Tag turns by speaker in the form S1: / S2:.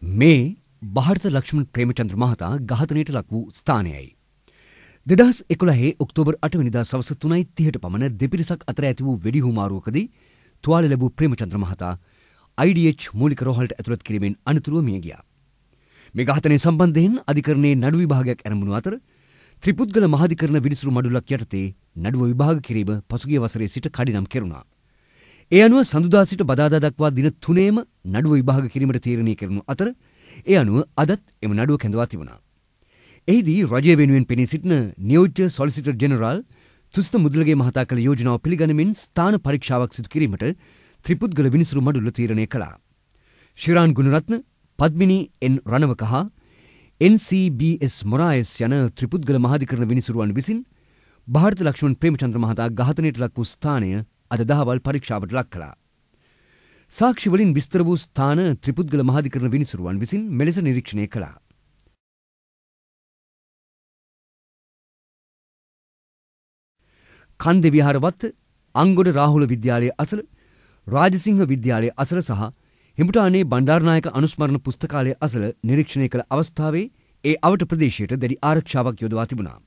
S1: මේ භාරත ලක්ෂ්මන් ප්‍රේමචන්ද්‍ර මහතා ඝාතනයට ලක් වූ ස්ථානයයි. දෙදස් එකොළහේ ඔක්තෝබර් අටවනිදා සවස තුනයි තිහට පමණ දෙපිරිසක් අතර ඇති වූ වෙඩි හුමාරුවකදී තුවාල ලැබූ ප්‍රේමචන්ද්‍ර මහතා IDH මූලික රෝහලට ඇතුළත් කිරීමෙන් අනතුරුව මිය ගියා. මේ ඝාතනය සම්බන්ධයෙන් අධිකරණයේ නඩු විභාගයක් ඇරඹුණු අතර ත්‍රිපුද්ගල මහාධිකරණ විනිසුරු මඩුල්ලක් යටතේ නඩුව විභාග කිරීම පසුගිය වසරේ සිට කඩිනම් කෙරුණා. ඒ අනුව සඳුදා සිට බදාදා දක්වා දින තුනේම නඩුව විභාග කිරීමට තීරණය කරනු අතර ඒ අනුව අදත් එම නඩුව කැඳවා තිබුණා. එහිදී රජය වෙනුවෙන් පෙනී සිටින නියෝජ්‍ය සොලිසිටර් ජෙනරාල් තුසිත මුදලගේ මහතා කළ යෝජනාව පිළිගනිමින් ස්ථාන පරීක්ෂාවක් සිදු කිරීමට ත්‍රිපුද්ගල විනිසුරු මඩුල්ල තීරණය කළා. ශිරාන් ගුණරත්න, පද්මිනී එන් රණවක හා NCBS මොරායස් යන ත්‍රිපුද්ගල මහාධිකරණ විනිසුරුවන් විසින් ಭಾರತ ලක්ෂ්මන් ප්‍රේමචන්ද්‍ර මහතා ඝාතනයට ලක් වූ ස්ථානය අද දහවල් පරීක්ෂාවට ලක් කළා. සාක්ෂිවලින් විස්තර වූ ස්ථාන ත්‍රිපුද්ගල මහාධිකරණ විනිසුරුවන් විසින් මෙලෙස නිරීක්ෂණය කළා.
S2: කන්ද විහාරවත්
S1: අංගොඩ රාහුල විද්‍යාලයේ අසල රාජසිංහ විද්‍යාලයේ අසල සහ හිමුටානේ බණ්ඩාරනායක අනුස්මරණ පුස්තකාලයේ අසල නිරීක්ෂණය කළ අවස්ථාවේ ඒ අවට ප්‍රදේශයට දැඩි ආරක්ෂාවක්
S2: යොදවා තිබුණා.